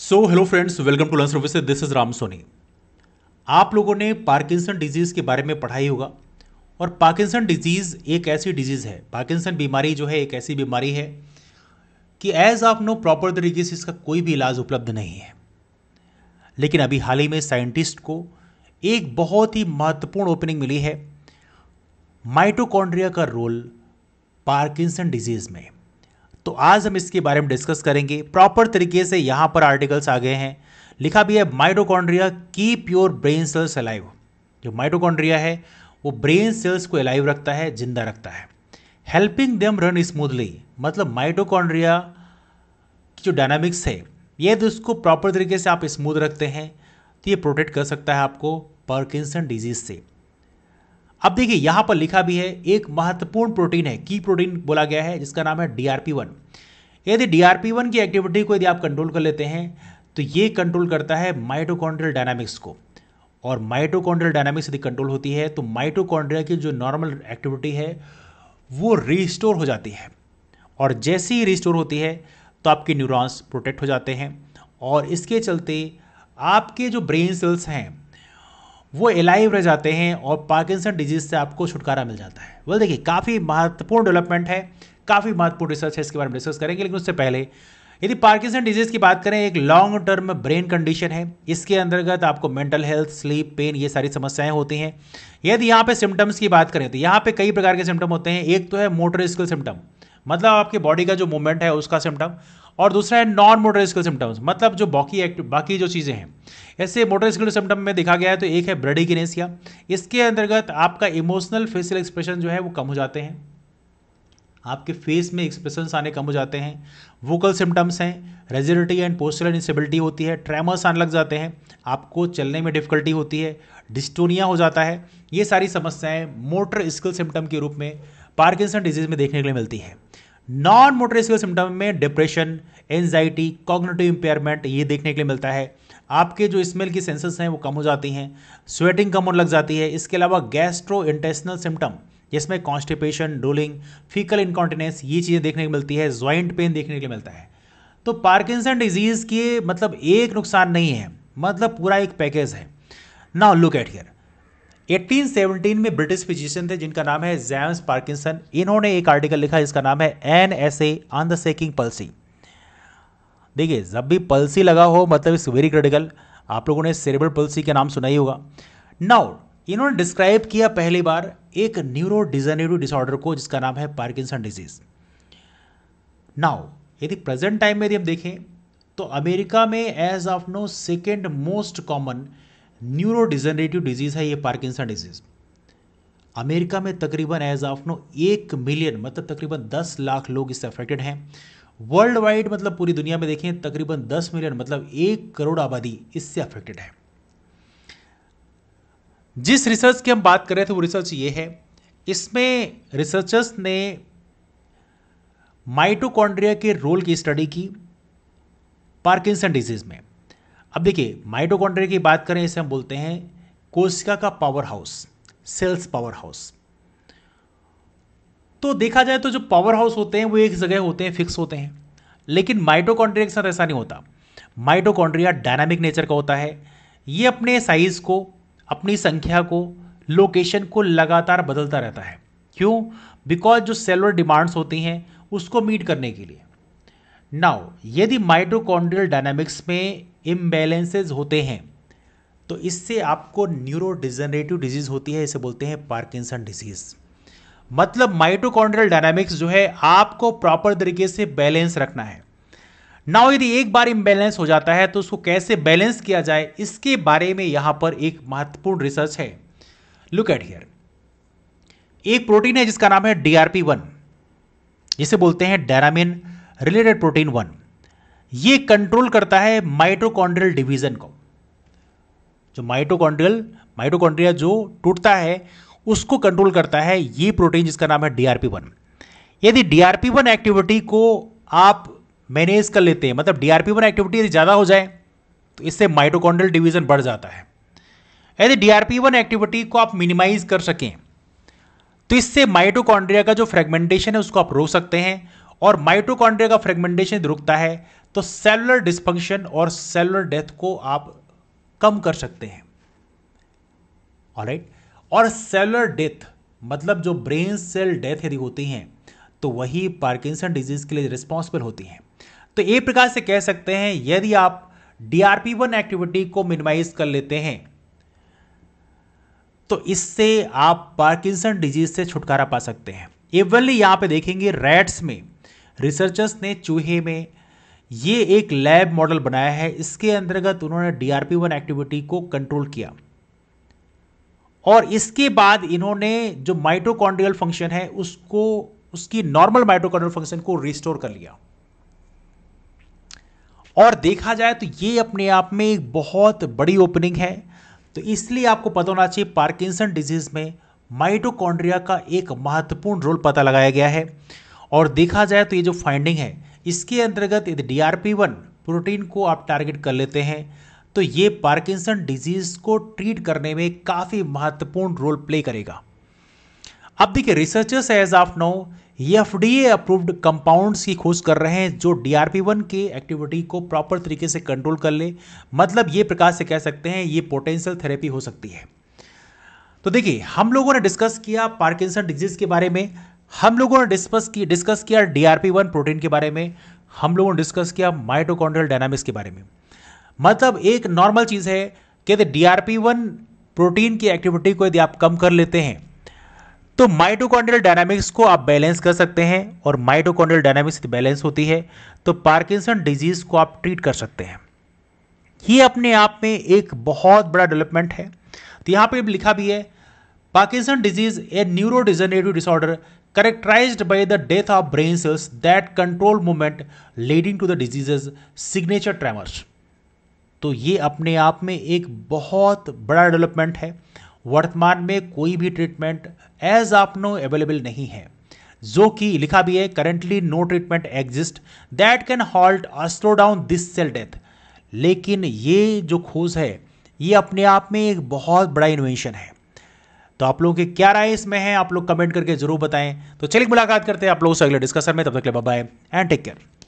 so hello friends welcome to learn service this is Ram Soni आप लोगों ने पार्किंसन डिजीज़ के बारे में पढ़ाई होगा और पार्किंसन डिजीज़ एक ऐसी डिजीज़ है पार्किंसन बीमारी जो है एक ऐसी बीमारी है कि एज आप नो प्रॉपर तरीके से इसका कोई भी इलाज उपलब्ध नहीं है लेकिन अभी हाल ही में साइंटिस्ट को एक बहुत ही महत्वपूर्ण ओपनिंग मिली है माइटोकॉन्ड्रिया का रोल पार्किंसन डिजीज़ में तो आज हम इसके बारे में डिस्कस करेंगे प्रॉपर तरीके से यहाँ पर आर्टिकल्स आ गए हैं लिखा भी है mitochondria keep your brain cells alive जो माइटोकॉन्ड्रिया है वो ब्रेन सेल्स को अलाइव रखता है जिंदा रखता है हेल्पिंग देम रन स्मूथली मतलब माइटोकॉन्ड्रिया की जो डायनामिक्स है ये तो उसको प्रॉपर तरीके से आप स्मूथ रखते हैं तो ये प्रोटेक्ट कर सकता है आपको पार्किंसन डिजीज से अब देखिए यहाँ पर लिखा भी है एक महत्वपूर्ण प्रोटीन है की प्रोटीन बोला गया है जिसका नाम है डी यदि डी की एक्टिविटी को यदि आप कंट्रोल कर लेते हैं तो ये कंट्रोल करता है माइटोकॉन्ड्रियल डायनामिक्स को और माइटोकॉन्ड्रियल डायनामिक्स यदि कंट्रोल होती है तो माइटोकॉन्ड्रिया की जो नॉर्मल एक्टिविटी है वो रिस्टोर हो जाती है और जैसे ही रिस्टोर होती है तो आपके न्यूरॉन्स प्रोटेक्ट हो जाते हैं और इसके चलते आपके जो ब्रेन सेल्स हैं वो एलाइव रह जाते हैं और पार्किंसन डिजीज से आपको छुटकारा मिल जाता है बोल देखिए काफ़ी महत्वपूर्ण डेवलपमेंट है काफ़ी महत्वपूर्ण रिसर्च है इसके बारे में डिस्कस करेंगे लेकिन उससे पहले यदि पार्किंसन डिजीज की बात करें एक लॉन्ग टर्म ब्रेन कंडीशन है इसके अंतर्गत आपको मेंटल हेल्थ स्लीप पेन ये सारी समस्याएं होती हैं यदि यहाँ पे सिम्टम्स की बात करें तो यहाँ पे कई प्रकार के सिम्टम होते हैं एक तो है मोटर स्किल सिम्टम मतलब आपके बॉडी का जो मूवमेंट है उसका सिम्टम और दूसरा है नॉन मोटर स्किल सिम्टम्स मतलब जो बाकी एक्टिव बाकी जो चीज़ें हैं ऐसे मोटर स्किल सिम्टम में देखा गया है तो एक है ब्रेडिकिनेसिया इसके अंतर्गत आपका इमोशनल फेशियल एक्सप्रेशन जो है वो कम हो जाते हैं आपके फेस में एक्सप्रेशन आने कम हो जाते हैं वोकल सिम्टम्स हैं रेजिडिटी एंड पोस्टल इंस्टेबिलिटी होती है ट्रेमर्स आने लग जाते हैं आपको चलने में डिफिकल्टी होती है डिस्टोनिया हो जाता है ये सारी समस्याएं मोटर स्किल सिम्टम के रूप में पार्किंसन डिजीज में देखने के लिए मिलती है नॉन मोटर स्किल सिम्टम में डिप्रेशन एनजाइटी कॉग्नेटिव इंपेयरमेंट ये देखने के लिए मिलता है आपके जो स्मेल की सेंसेस हैं वो कम हो जाती हैं स्वेटिंग कम होने लग जाती है इसके अलावा गैस्ट्रो इंटेस्टनल सिम्टम जिसमें कॉन्स्टिपेशन डोलिंग फीकल इनकॉन्टिनेंस ये चीज़ें देखने को मिलती है ज्वाइंट पेन देखने के लिए मिलता है तो पार्किंसन डिजीज़ के मतलब एक नुकसान नहीं है मतलब पूरा एक पैकेज है नाउ लुक एट हियर 1817 में ब्रिटिश फिजिशियन थे जिनका नाम है जैम्स पार्किंसन इन्होंने एक आर्टिकल लिखा जिसका नाम है N S A on the सेकिंग पल्सी देखिए जब भी पल्सी लगा हो मतलब इट्स वेरी क्रिटिकल आप लोगों ने सेरेब्रल पल्सी के नाम सुना ही होगा नाउ इन्होंने डिस्क्राइब किया पहली बार एक न्यूरो डिजेनेटिव डिसऑर्डर को जिसका नाम है पार्किंसन डिजीज नाउ यदि प्रेजेंट टाइम में यदि हम देखें तो अमेरिका में as of now second most common neuro degenerative disease है ये पार्किंसन डिजीज़ अमेरिका में तकरीबन एज ऑफ नो एक मिलियन मतलब तकरीबन दस लाख लोग इससे अफेक्टेड हैं वर्ल्ड वाइड मतलब पूरी दुनिया में देखें तकरीबन दस मिलियन मतलब एक करोड़ आबादी इससे अफेक्टेड है जिस रिसर्च की हम बात कर रहे थे तो वो रिसर्च ये है इसमें रिसर्चर्स ने माइटोकॉन्ड्रिया के रोल की स्टडी की पार्किंसन डिजीज में अब देखिए माइटोकॉन्ड्रिया की बात करें इसे हम बोलते हैं कोशिका का power house cells power house तो देखा जाए तो जो पावर हाउस होते हैं वो एक जगह होते हैं फिक्स होते हैं लेकिन माइटोकॉन्ड्रिया के साथ ऐसा नहीं होता माइटोकॉन्ड्रिया डायनामिक नेचर का होता है ये अपने साइज को अपनी संख्या को लोकेशन को लगातार बदलता रहता है क्यों बिकॉज जो सेलुलर डिमांड्स होती हैं उसको मीट करने के लिए नाउ यदि माइटोकॉन्ड्रियल डायनामिक्स में इम्बैलेंसेज होते हैं तो इससे आपको न्यूरो डिजनरेटिव डिजीज होती है इसे बोलते हैं पार्किंसन डिजीज मतलब माइटोकॉन्ड्रियल डायनामिक्स जो है आपको प्रॉपर तरीके से बैलेंस रखना है नाउ यदि एक बार इम्बैलेंस हो जाता है तो उसको कैसे बैलेंस किया जाए इसके बारे में यहां पर एक महत्वपूर्ण रिसर्च है लुक एट हियर एक प्रोटीन है जिसका नाम है डीआरपी वन जिसे बोलते हैं डायरामिन रिलेटेड प्रोटीन वन ये कंट्रोल करता है माइटोकॉन्ड्रियल डिवीजन को जो माइटोकॉन्ड्रियल माइटोकॉन्ड्रिया जो टूटता है उसको कंट्रोल करता है ये प्रोटीन जिसका नाम है डीआरपी वन यदि डीआरपी वन एक्टिविटी को आप मैनेज कर लेते हैं मतलब डीआरपी वन एक्टिविटी यदि ज़्यादा हो जाए तो इससे माइटोकॉन्ड्रियल डिवीजन बढ़ जाता है यदि डीआरपी वन एक्टिविटी को आप मिनिमाइज कर सकें तो इससे माइटोकॉन्ड्रिया का जो फ्रेगमेंटेशन है उसको आप रोक सकते हैं और माइटोकॉन्ड्रिया का फ्रेगमेंटेशन रुकता है तो सेलुलर डिस्फंक्शन और सेलुलर डेथ को आप कम कर सकते हैं ऑलराइट और सेलुलर डेथ मतलब जो ब्रेन सेल डेथ यदि होती हैं तो वही पार्किंसन डिजीज के लिए रिस्पॉन्सिबल होती हैं तो एक प्रकार से कह सकते हैं यदि आप डीआरपी वन एक्टिविटी को मिनिमाइज कर लेते हैं तो इससे आप पार्किंसन डिजीज से छुटकारा पा सकते हैं एवनली यहां पे देखेंगे रैट्स में रिसर्चर्स ने चूहे में ये एक लैब मॉडल बनाया है इसके अंतर्गत उन्होंने डीआरपी वन एक्टिविटी को कंट्रोल किया और इसके बाद इन्होंने जो माइटोकॉन्ड्रियल फंक्शन है उसको उसकी नॉर्मल माइटोकॉन्ड्रियल फंक्शन को रिस्टोर कर लिया और देखा जाए तो ये अपने आप में एक बहुत बड़ी ओपनिंग है तो इसलिए आपको पता होना चाहिए पार्किंसन डिजीज में माइटोकॉन्ड्रिया का एक महत्वपूर्ण रोल पता लगाया गया है और देखा जाए तो ये जो फाइंडिंग है इसके अंतर्गत यदि D R P one protein को आप टारगेट कर लेते हैं तो ये पार्किंसन डिजीज को ट्रीट करने में काफ़ी महत्वपूर्ण रोल प्ले करेगा अब देखिए रिसर्चर्स एज ऑफ नाउ ये एफ अप्रूव्ड कंपाउंड्स की खोज कर रहे हैं जो डी आर पी वन के एक्टिविटी को प्रॉपर तरीके से कंट्रोल कर ले मतलब ये प्रकार से कह सकते हैं ये पोटेंशियल थेरेपी हो सकती है तो देखिए हम लोगों ने डिस्कस किया पार्किंसन डिजीज के बारे में हम लोगों ने डिस्कस की डिस्कस किया डीआरपी वन प्रोटीन के बारे में हम लोगों ने डिस्कस किया माइटोकॉन्ड्रियल डायनामिक्स के बारे में मतलब एक नॉर्मल चीज़ है कि यदि डीआरपी वन प्रोटीन की एक्टिविटी को यदि आप कम कर लेते हैं तो माइटोकॉन्ड्रियल डायनामिक्स को आप बैलेंस कर सकते हैं और माइटोकॉन्ड्रियल डायनामिक्स यदि बैलेंस होती है तो पार्किंसन डिजीज को आप ट्रीट कर सकते हैं ये अपने आप में एक बहुत बड़ा डेवलपमेंट है तो यहाँ पर लिखा भी है Parkinson disease a neuro disorder characterized by the death of brain cells that control movement leading to the diseases signature tremors तो ये अपने आप में एक बहुत बड़ा डेवलपमेंट है वर्तमान में कोई भी ट्रीटमेंट एज आप नो अवेलेबल नहीं है जो कि लिखा भी है currently no treatment exist that can halt slow down this cell death लेकिन ये जो खोज है ये अपने आप में एक बहुत बड़ा इन्वेंशन है तो आप लोगों के क्या राय इसमें है आप लोग कमेंट करके जरूर बताएं तो चलिए मुलाकात करते हैं आप लोगों से अगले डिस्कशन में तब तक ले बाय एंड टेक केयर